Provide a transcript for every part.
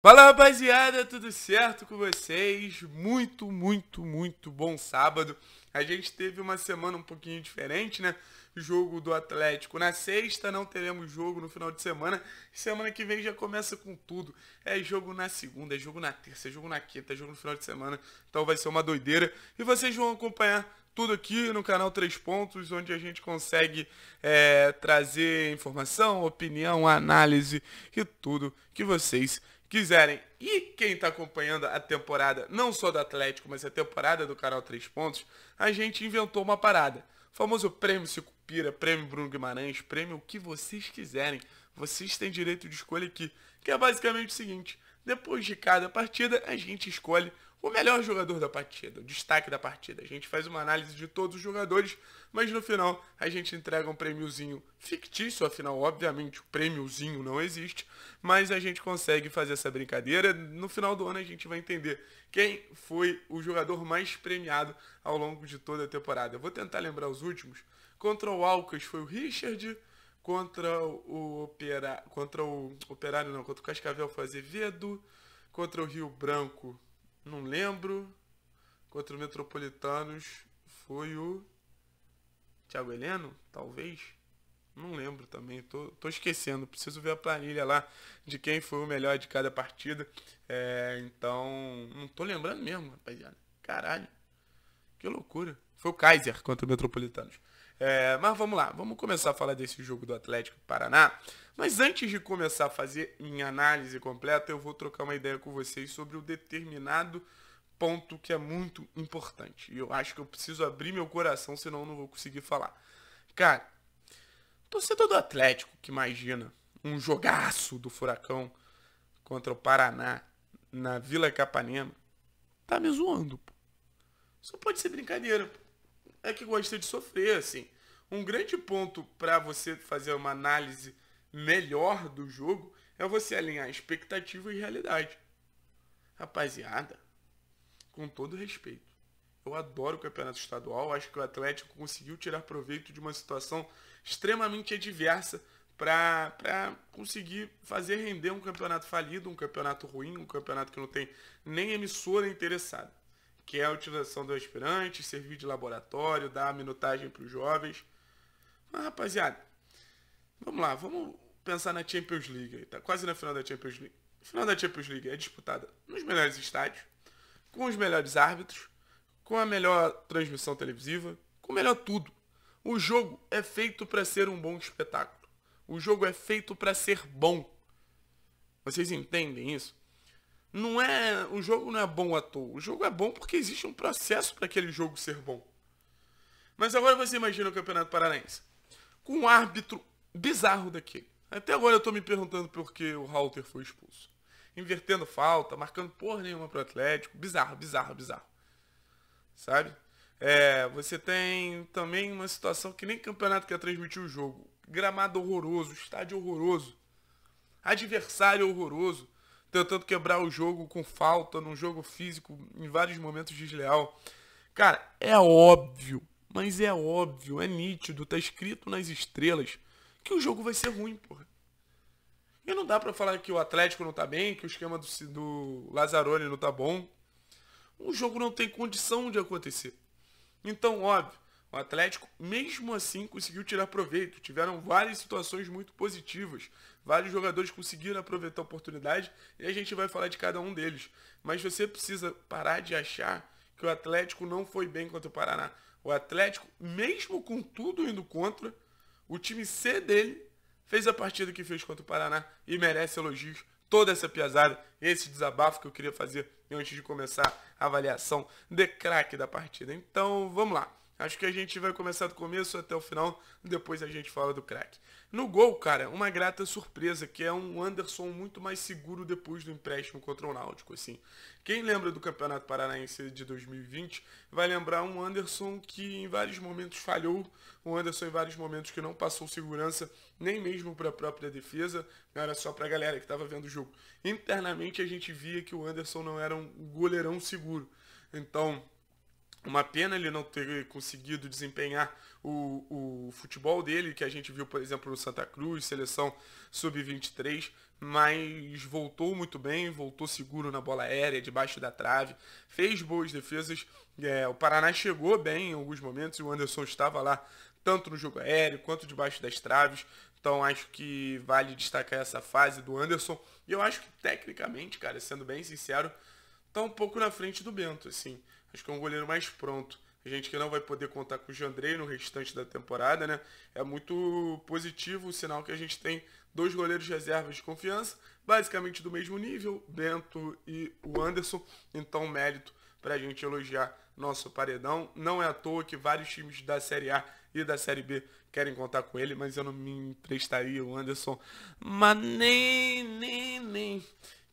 Fala rapaziada, tudo certo com vocês? Muito, muito, muito bom sábado. A gente teve uma semana um pouquinho diferente, né? Jogo do Atlético na sexta, não teremos jogo no final de semana. Semana que vem já começa com tudo. É jogo na segunda, é jogo na terça, é jogo na quinta, é jogo no final de semana. Então vai ser uma doideira. E vocês vão acompanhar tudo aqui no canal Três Pontos, onde a gente consegue é, trazer informação, opinião, análise e tudo que vocês quiserem. E quem está acompanhando a temporada, não só do Atlético, mas a temporada do canal Três Pontos, a gente inventou uma parada. O famoso prêmio Cicupira, prêmio Bruno Guimarães, prêmio o que vocês quiserem. Vocês têm direito de escolha aqui, que é basicamente o seguinte. Depois de cada partida, a gente escolhe o melhor jogador da partida, o destaque da partida. A gente faz uma análise de todos os jogadores, mas no final a gente entrega um prêmiozinho fictício, afinal, obviamente, o prêmiozinho não existe, mas a gente consegue fazer essa brincadeira. No final do ano a gente vai entender quem foi o jogador mais premiado ao longo de toda a temporada. Eu vou tentar lembrar os últimos. Contra o Alcas foi o Richard, contra o Operário, contra o Operário não, contra o Cascavel foi o Azevedo, contra o Rio Branco não lembro. Contra o Metropolitanos foi o Thiago Heleno, talvez. Não lembro também, tô, tô esquecendo. Preciso ver a planilha lá de quem foi o melhor de cada partida. É, então, não tô lembrando mesmo, rapaziada. Caralho, que loucura. Foi o Kaiser contra o Metropolitanos. É, mas vamos lá, vamos começar a falar desse jogo do Atlético Paraná. Mas antes de começar a fazer minha análise completa, eu vou trocar uma ideia com vocês sobre um determinado ponto que é muito importante. E eu acho que eu preciso abrir meu coração, senão eu não vou conseguir falar. Cara, torcedor do Atlético que imagina um jogaço do Furacão contra o Paraná na Vila Capanema, tá me zoando, pô. pode ser brincadeira, pô. É que gosta de sofrer, assim. Um grande ponto para você fazer uma análise melhor do jogo é você alinhar expectativa e realidade. Rapaziada, com todo respeito, eu adoro o campeonato estadual, acho que o Atlético conseguiu tirar proveito de uma situação extremamente adversa para conseguir fazer render um campeonato falido, um campeonato ruim, um campeonato que não tem nem emissora interessada, que é a utilização do aspirante, servir de laboratório, dar minutagem para os jovens. Mas, rapaziada, Vamos lá, vamos pensar na Champions League. está quase na final da Champions League. final da Champions League é disputada nos melhores estádios, com os melhores árbitros, com a melhor transmissão televisiva, com o melhor tudo. O jogo é feito para ser um bom espetáculo. O jogo é feito para ser bom. Vocês entendem isso? Não é, o jogo não é bom à toa. O jogo é bom porque existe um processo para aquele jogo ser bom. Mas agora você imagina o Campeonato Paranaense. Com um árbitro bizarro daquele. Até agora eu tô me perguntando por que o Halter foi expulso. Invertendo falta, marcando porra nenhuma pro Atlético. Bizarro, bizarro, bizarro. Sabe? É, você tem também uma situação que nem campeonato quer transmitir o jogo. Gramado horroroso, estádio horroroso. Adversário horroroso. Tentando quebrar o jogo com falta, num jogo físico, em vários momentos desleal. Cara, é óbvio, mas é óbvio, é nítido, tá escrito nas estrelas que o jogo vai ser ruim, porra. E não dá para falar que o Atlético não tá bem, que o esquema do, do Lazzaroni não tá bom. O jogo não tem condição de acontecer. Então, óbvio, o Atlético, mesmo assim, conseguiu tirar proveito. Tiveram várias situações muito positivas. Vários jogadores conseguiram aproveitar a oportunidade e a gente vai falar de cada um deles. Mas você precisa parar de achar que o Atlético não foi bem contra o Paraná. O Atlético, mesmo com tudo indo contra, o time C dele fez a partida que fez contra o Paraná e merece elogios. Toda essa piazada, esse desabafo que eu queria fazer antes de começar a avaliação de craque da partida. Então, vamos lá. Acho que a gente vai começar do começo até o final, depois a gente fala do crack. No gol, cara, uma grata surpresa, que é um Anderson muito mais seguro depois do empréstimo contra o Náutico, assim. Quem lembra do Campeonato Paranaense de 2020 vai lembrar um Anderson que em vários momentos falhou, um Anderson em vários momentos que não passou segurança, nem mesmo para a própria defesa, não era só para a galera que estava vendo o jogo. Internamente a gente via que o Anderson não era um goleirão seguro. Então, uma pena ele não ter conseguido desempenhar o, o futebol dele, que a gente viu, por exemplo, no Santa Cruz, seleção sub-23, mas voltou muito bem, voltou seguro na bola aérea, debaixo da trave, fez boas defesas. É, o Paraná chegou bem em alguns momentos, o Anderson estava lá tanto no jogo aéreo quanto debaixo das traves. Então acho que vale destacar essa fase do Anderson. E eu acho que tecnicamente, cara, sendo bem sincero, tá um pouco na frente do Bento, assim. Acho que é um goleiro mais pronto. A gente que não vai poder contar com o Jandrei no restante da temporada, né? É muito positivo o sinal que a gente tem dois goleiros de reservas de confiança, basicamente do mesmo nível, Bento e o Anderson. Então, mérito para a gente elogiar nosso paredão. Não é à toa que vários times da Série A e da Série B querem contar com ele, mas eu não me emprestaria o Anderson. Mas nem, nem, nem.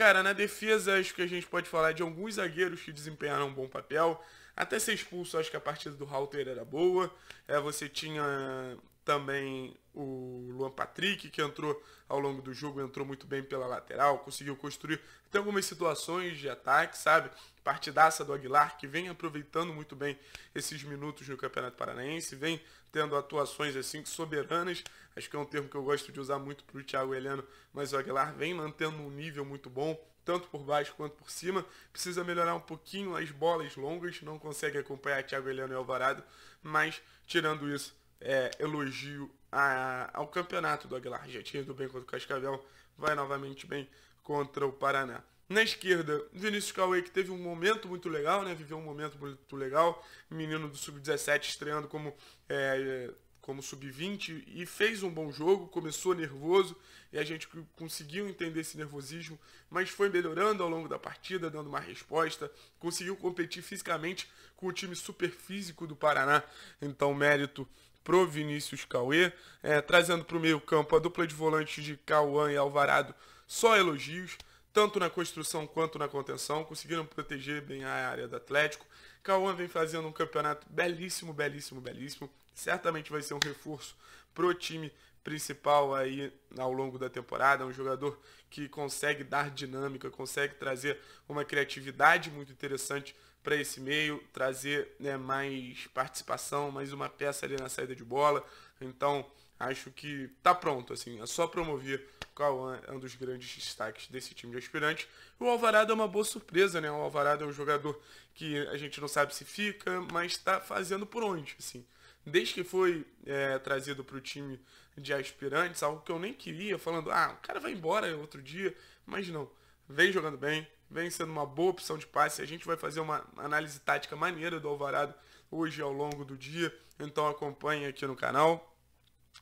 Cara, na defesa, acho que a gente pode falar de alguns zagueiros que desempenharam um bom papel. Até ser expulso, acho que a partida do Halter era boa. É, você tinha também o Luan Patrick, que entrou ao longo do jogo, entrou muito bem pela lateral, conseguiu construir até algumas situações de ataque, sabe? partidaça do Aguilar, que vem aproveitando muito bem esses minutos no Campeonato Paranaense, vem tendo atuações assim soberanas. Acho que é um termo que eu gosto de usar muito para o Thiago Heleno, mas o Aguilar vem mantendo um nível muito bom, tanto por baixo quanto por cima. Precisa melhorar um pouquinho as bolas longas, não consegue acompanhar Thiago Heleno e Alvarado, mas tirando isso, é, elogio a, ao campeonato do Aguilar. Já tinha ido bem contra o Cascavel, vai novamente bem contra o Paraná. Na esquerda, Vinícius Cauê, que teve um momento muito legal, né? Viveu um momento muito legal. Menino do Sub-17 estreando como, é, como Sub-20 e fez um bom jogo. Começou nervoso e a gente conseguiu entender esse nervosismo, mas foi melhorando ao longo da partida, dando uma resposta. Conseguiu competir fisicamente com o time super físico do Paraná. Então, mérito pro Vinícius Cauê. É, trazendo para o meio campo a dupla de volantes de Cauã e Alvarado, só elogios tanto na construção quanto na contenção, conseguiram proteger bem a área do Atlético. Cauã vem fazendo um campeonato belíssimo, belíssimo, belíssimo. Certamente vai ser um reforço pro time principal aí ao longo da temporada, é um jogador que consegue dar dinâmica, consegue trazer uma criatividade muito interessante para esse meio, trazer né, mais participação, mais uma peça ali na saída de bola. Então, acho que tá pronto, assim, é só promover o é um dos grandes destaques desse time de aspirantes. O Alvarado é uma boa surpresa, né? O Alvarado é um jogador que a gente não sabe se fica, mas tá fazendo por onde, assim. Desde que foi é, trazido para o time de aspirantes, algo que eu nem queria, falando, ah, o cara vai embora outro dia, mas não. Vem jogando bem, vem sendo uma boa opção de passe. A gente vai fazer uma análise tática maneira do Alvarado hoje ao longo do dia, então acompanhe aqui no canal.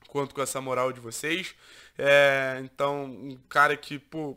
Quanto com essa moral de vocês. É, então, um cara que, pô,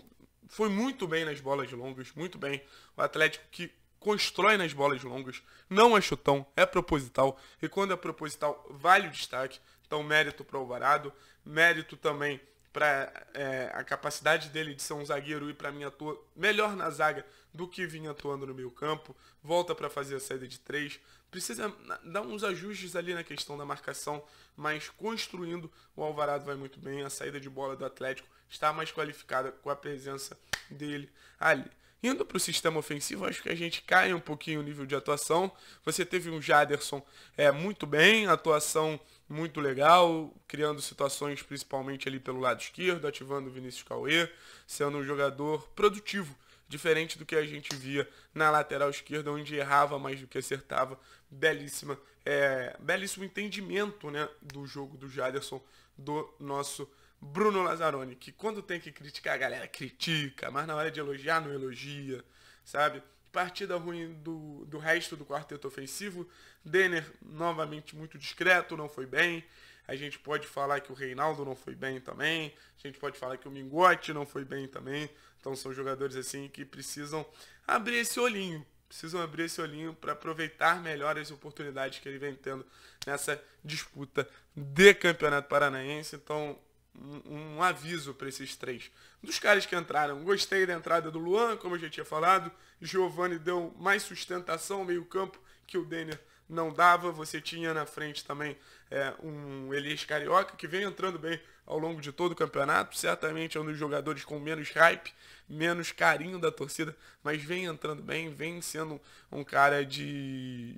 foi muito bem nas bolas longas, muito bem. O Atlético que constrói nas bolas longas, não é chutão, é proposital. E quando é proposital, vale o destaque. Então, mérito para o Alvarado, mérito também para é, a capacidade dele de ser um zagueiro e para mim atua melhor na zaga do que vinha atuando no meio campo, volta para fazer a saída de três, precisa dar uns ajustes ali na questão da marcação, mas construindo o Alvarado vai muito bem, a saída de bola do Atlético está mais qualificada com a presença dele ali. Indo para o sistema ofensivo, acho que a gente cai um pouquinho o nível de atuação. Você teve um Jaderson é, muito bem, atuação muito legal, criando situações principalmente ali pelo lado esquerdo, ativando o Vinícius Cauê, sendo um jogador produtivo diferente do que a gente via na lateral esquerda, onde errava mais do que acertava. Belíssima, é, belíssimo entendimento né, do jogo do Jaderson, do nosso Bruno Lazzaroni, que quando tem que criticar a galera, critica, mas na hora de elogiar, não elogia, sabe? Partida ruim do, do resto do quarteto ofensivo. Denner, novamente, muito discreto, não foi bem. A gente pode falar que o Reinaldo não foi bem também. A gente pode falar que o Mingote não foi bem também. Então são jogadores assim que precisam abrir esse olhinho, precisam abrir esse olhinho para aproveitar melhor as oportunidades que ele vem tendo nessa disputa de Campeonato Paranaense. Então, um, um aviso para esses três. Dos caras que entraram, gostei da entrada do Luan, como eu já tinha falado. Giovani deu mais sustentação ao meio-campo que o Denner não dava. Você tinha na frente também é, um Elias Carioca, que vem entrando bem ao longo de todo o campeonato. Certamente é um dos jogadores com menos hype, menos carinho da torcida, mas vem entrando bem, vem sendo um cara de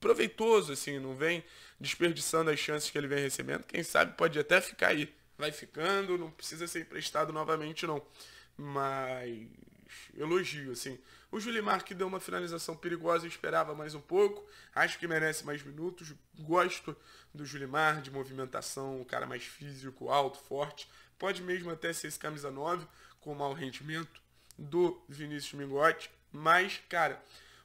proveitoso, assim, não vem desperdiçando as chances que ele vem recebendo. Quem sabe pode até ficar aí. Vai ficando, não precisa ser emprestado novamente, não. Mas elogio, assim. O Julimar que deu uma finalização perigosa, esperava mais um pouco. Acho que merece mais minutos. Gosto do Julimar, de movimentação, um cara mais físico, alto, forte. Pode mesmo até ser esse camisa 9, com mau rendimento do Vinícius Mingotti. Mas, cara,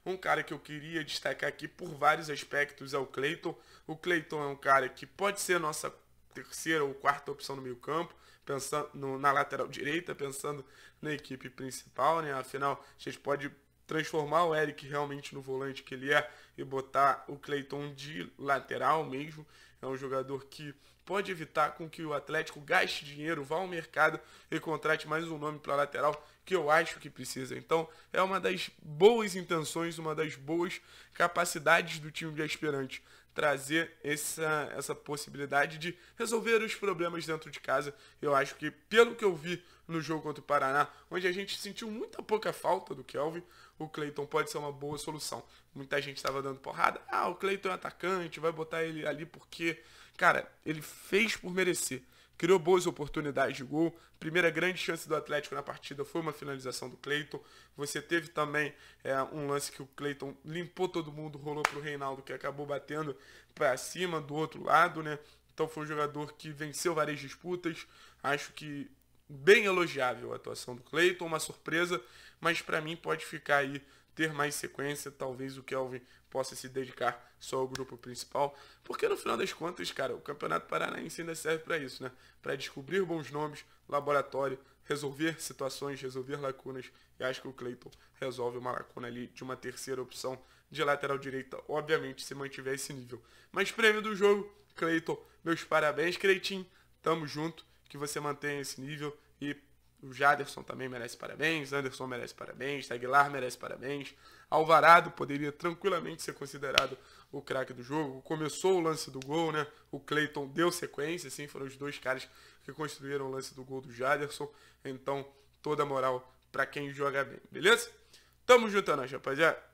um cara que eu queria destacar aqui por vários aspectos é o Cleiton. O Cleiton é um cara que pode ser nossa terceira ou quarta opção no meio campo, pensando na lateral direita, pensando na equipe principal, né? Afinal, a gente pode transformar o Eric realmente no volante que ele é e botar o Cleiton de lateral mesmo. É um jogador que pode evitar com que o Atlético gaste dinheiro, vá ao mercado e contrate mais um nome para lateral que eu acho que precisa. Então, é uma das boas intenções, uma das boas capacidades do time de aspirante trazer essa, essa possibilidade de resolver os problemas dentro de casa. Eu acho que, pelo que eu vi no jogo contra o Paraná, onde a gente sentiu muita pouca falta do Kelvin, o Cleiton pode ser uma boa solução. Muita gente estava dando porrada. Ah, o Cleiton é atacante, vai botar ele ali porque Cara, ele fez por merecer. Criou boas oportunidades de gol. Primeira grande chance do Atlético na partida foi uma finalização do Cleiton. Você teve também é, um lance que o Cleiton limpou todo mundo, rolou para o Reinaldo, que acabou batendo para cima do outro lado, né? Então foi um jogador que venceu várias disputas. Acho que bem elogiável a atuação do Cleiton, uma surpresa, mas para mim pode ficar aí ter mais sequência, talvez o Kelvin possa se dedicar só ao grupo principal, porque no final das contas, cara, o Campeonato Paranaense ainda serve para isso, né? Para descobrir bons nomes, laboratório, resolver situações, resolver lacunas, e acho que o Cleiton resolve uma lacuna ali de uma terceira opção de lateral direita, obviamente, se mantiver esse nível. Mas prêmio do jogo, Cleiton, meus parabéns, Creitinho, tamo junto, que você mantenha esse nível e o Jaderson também merece parabéns, Anderson merece parabéns, Aguilar merece parabéns. Alvarado poderia tranquilamente ser considerado o craque do jogo. Começou o lance do gol, né? O Cleiton deu sequência, assim, foram os dois caras que construíram o lance do gol do Jaderson. Então, toda moral para quem joga bem, beleza? Tamo juntando, rapaziada.